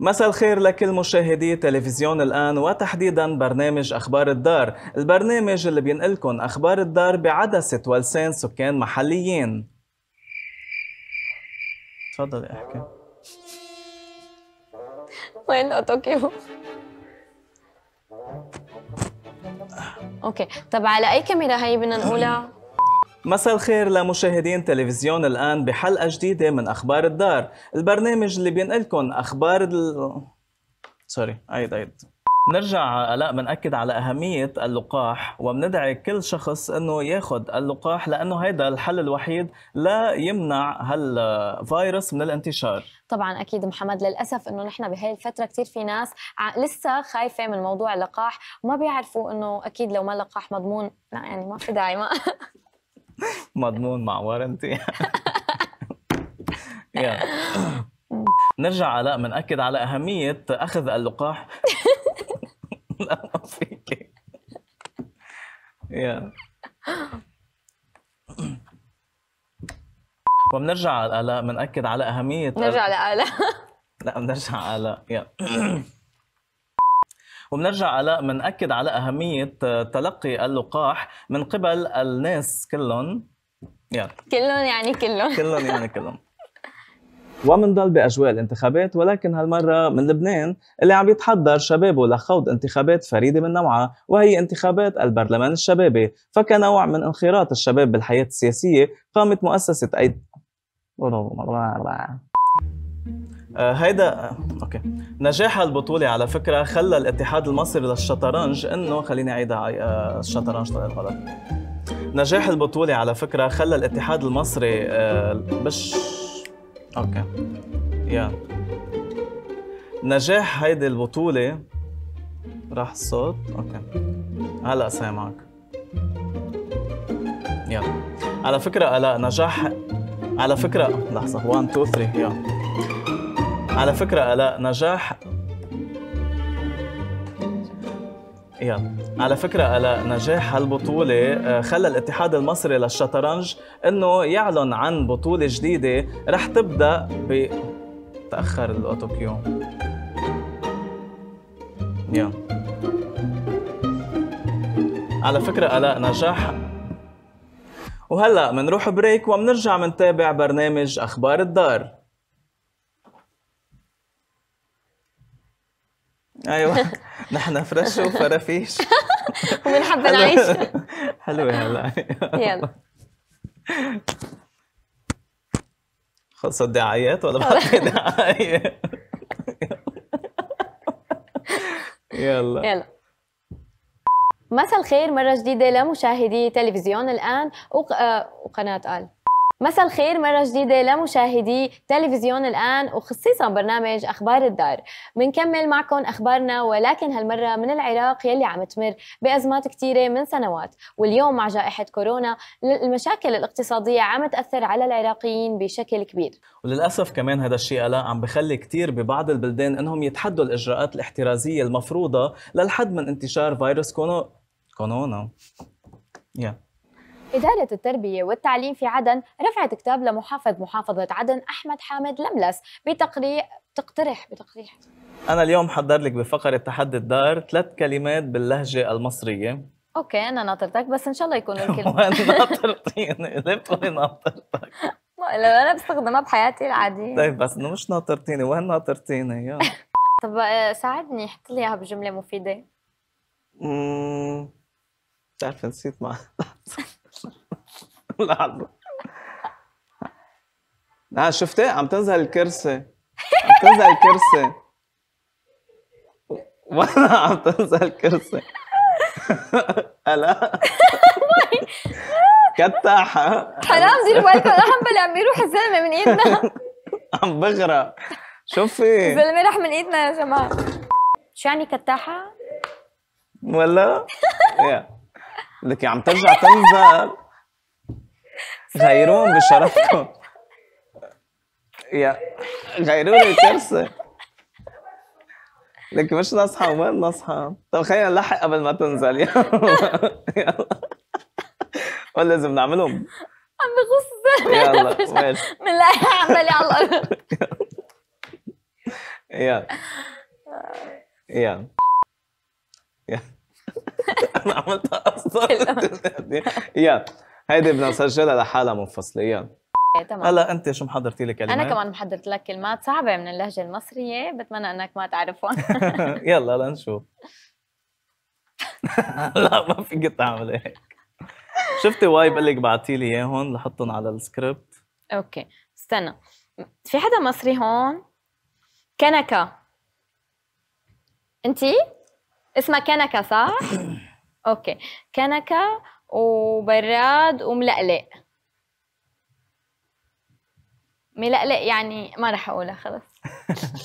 مساء الخير لكل مشاهدي تلفزيون الآن وتحديدا برنامج أخبار الدار البرنامج اللي بينقلكم أخبار الدار بعدسة ولسان سكان محليين تفضلي احكي وين اوتوكيو؟ اوكي طب على اي كاميرا هي بدنا نقولها؟ مساء الخير لمشاهدين تلفزيون الآن بحلقة جديدة من أخبار الدار البرنامج اللي بينقلكم أخبار ال... سوري عيد عيد نرجع الاء بناكد على اهميه اللقاح وبندعي كل شخص انه ياخذ اللقاح لانه هيدا الحل الوحيد لا يمنع هالفيروس من الانتشار طبعا اكيد محمد للاسف انه نحن بهي الفتره كثير في ناس لسه خايفه من موضوع اللقاح وما بيعرفوا انه اكيد لو ما اللقاح مضمون لا يعني ما في داعي ما مضمون مع وارنتي نرجع علاء بنأكد على أهمية أخذ اللقاح لا ما فيك يا وبنرجع على بنأكد على أهمية نرجع لآلاء لا بنرجع على يا وبنرجع على بناكد على اهميه آه، تلقي اللقاح من قبل الناس كلهم يلا كلهم يعني كلهم كلهم يعني كلهم ومنضل باجواء الانتخابات ولكن هالمره من لبنان اللي عم يتحضر شبابه لخوض انتخابات فريده من نوعها وهي انتخابات البرلمان الشبابي فكنوع من انخراط الشباب بالحياه السياسيه قامت مؤسسه ايد آه، هيدا اوكي نجاح البطوله على فكره خلى الاتحاد المصري للشطرنج انه خليني اعيدها آه، الشطرنج طلع غلط نجاح البطوله على فكره خلى الاتحاد المصري آه، مش اوكي يا نجاح هيدي البطوله راح الصوت اوكي هلا سامعك يلا على فكره لا نجاح على فكره لحظه 1 2 3 يلا على فكرة آلاء نجاح يلا على فكرة آلاء نجاح هالبطولة آه، خلى الاتحاد المصري للشطرنج انه يعلن عن بطولة جديدة رح تبدأ ب تأخر الاوتوكيو كيو يلا على فكرة آلاء نجاح وهلا منروح بريك ومنرجع منتابع برنامج أخبار الدار ايوه نحن فرش وفرافيش وبنحب نعيش حلوه هلا يلا خلصت دعايات ولا بعد دعاية يلا يلا مساء الخير مرة جديدة لمشاهدي تلفزيون الآن آه، وقناة آل مساء الخير مرة جديدة لمشاهدي تلفزيون الآن وخصيصا برنامج أخبار الدار منكمل معكم أخبارنا ولكن هالمرة من العراق يلي عم تمر بأزمات كثيرة من سنوات واليوم مع جائحة كورونا المشاكل الاقتصادية عم تأثر على العراقيين بشكل كبير وللأسف كمان هذا الشيء لا عم بخلي كثير ببعض البلدان أنهم يتحدوا الإجراءات الاحترازية المفروضة للحد من انتشار فيروس كورونا كورونا yeah. إدارة التربية والتعليم في عدن رفعت كتاب لمحافظ محافظة عدن أحمد حامد لملس بتقرير تقترح بتقريح أنا اليوم حضر لك بفقرة تحدي الدار ثلاث كلمات باللهجة المصرية اوكي انا ناطرتك بس ان شاء الله يكون الكلمه وانا ناطرتيني ليه بتقولي ناطرتك؟ لا انا بستخدمها بحياتي العاديه طيب بس انه مش ناطرتيني وين ناطرتيني يا طب آه، ساعدني حط لي اياها بجمله مفيده اممم بتعرفي نسيت معها العظيم لا شفتي عم تنزل الكرسي عم تنزل الكرسي وانا عم تنزل الكرسي هلا كتاحة حرام ديروا بالكم انا عم بيروح الزلمة من ايدنا عم بغرق شوفي الزلمة راح من ايدنا يا جماعة شو يعني كتاحة؟ ولا؟ لك عم ترجع تنزل غيروهم بشرفكم يا غيروا لي الكرسي لك مش نصحى وين نصحى طب خلينا نلحق قبل ما تنزل يلا ولا لازم نعملهم عم بغص يلا ماشي بنلاقي على الارض يلا يلا يلا انا عملتها اصلا يلا هيدي بدنا نسجلها لحالها منفصليا إيه، تمام هلا انت شو محضرتي لي كلمات؟ انا كمان محضرت لك كلمات صعبه من اللهجه المصريه بتمنى انك ما تعرفهم يلا لنشوف لا ما فيك تعمل هيك شفتي واي بقول لك بعتي لي اياهم لحطهم على السكريبت اوكي استنى في حدا مصري هون كنكه انتي اسمها كنكه صح اوكي كنكه وبراد وملقلق ملقلق يعني ما رح اقولها خلص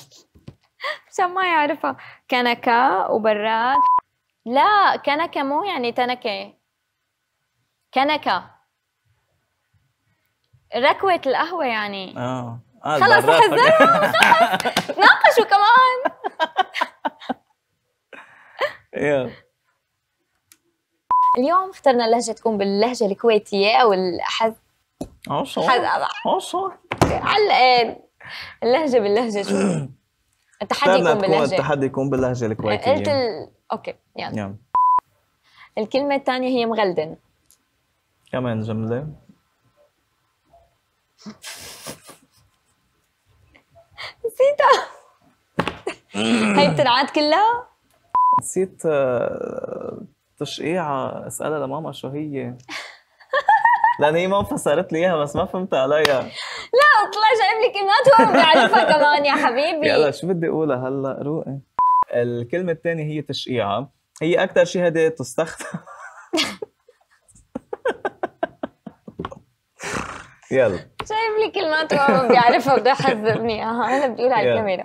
عشان ما يعرفها كنكة وبراد لا كنكة مو يعني تنكة كنكة ركوة القهوة يعني اه خلص حذرهم خلص تناقشوا كمان اليوم اخترنا اللهجه تكون باللهجة الكويتية أو الحذ عشر عشر على الآن اللهجة باللهجة شو؟ التحدي يكون باللهجة التحدي يكون باللهجة الكويتية قلت ال... أوكي يعني, يعني. الكلمة الثانية هي مغلدن كمان جملة نسيت هي بتنعاد كلها؟ نسيت آه، تشقيعة اسألها لماما شو هي لان هي ماما فسرت لي اياها بس ما فهمت عليها لا طلع جايب لي ما توقع بيعرفها كمان يا حبيبي يلا شو بدي اقولها هلا روقي الكلمة الثانية هي تشقيعة هي أكثر شيء شهادة تستخدم يلا جايب لي كلمات ماما بيعرفها بده يحذرني اها هلا بدي اقولها على الكاميرا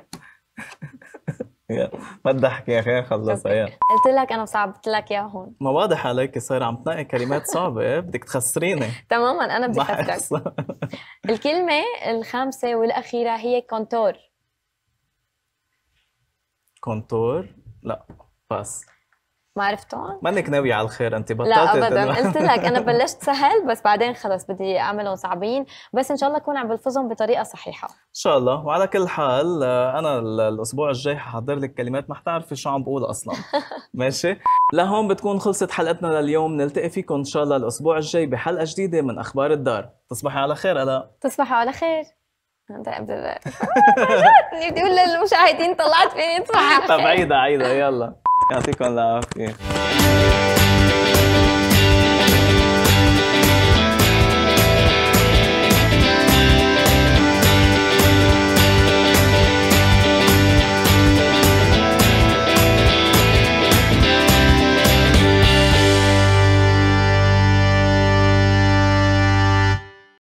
ما تضحكي يا اخي خلص يلا قلت لك انا صعبت لك يا هون ما واضح عليك صاير عم تنقي كلمات صعبه إيه؟ بدك تخسريني تماما انا بدي اخسرك الكلمه الخامسه والاخيره هي كونتور كونتور لا باس ما عرفتهم مانك ناوية على الخير انت بطلت لا ابدا قلت لك انا بلشت سهل بس بعدين خلص بدي اعملهم صعبين بس ان شاء الله اكون عم بلفظهم بطريقه صحيحه ان شاء الله وعلى كل حال انا الاسبوع الجاي ححضر لك كلمات ما حتعرفي شو عم بقول اصلا ماشي لهون بتكون خلصت حلقتنا لليوم نلتقي فيكم ان شاء الله الاسبوع الجاي بحلقه جديده من اخبار الدار تصبحي على خير الا تصبحوا على خير بدي اقول للمشاهدين طلعت فيني طبعا على خير طب يلا Yeah, take on love. Yeah.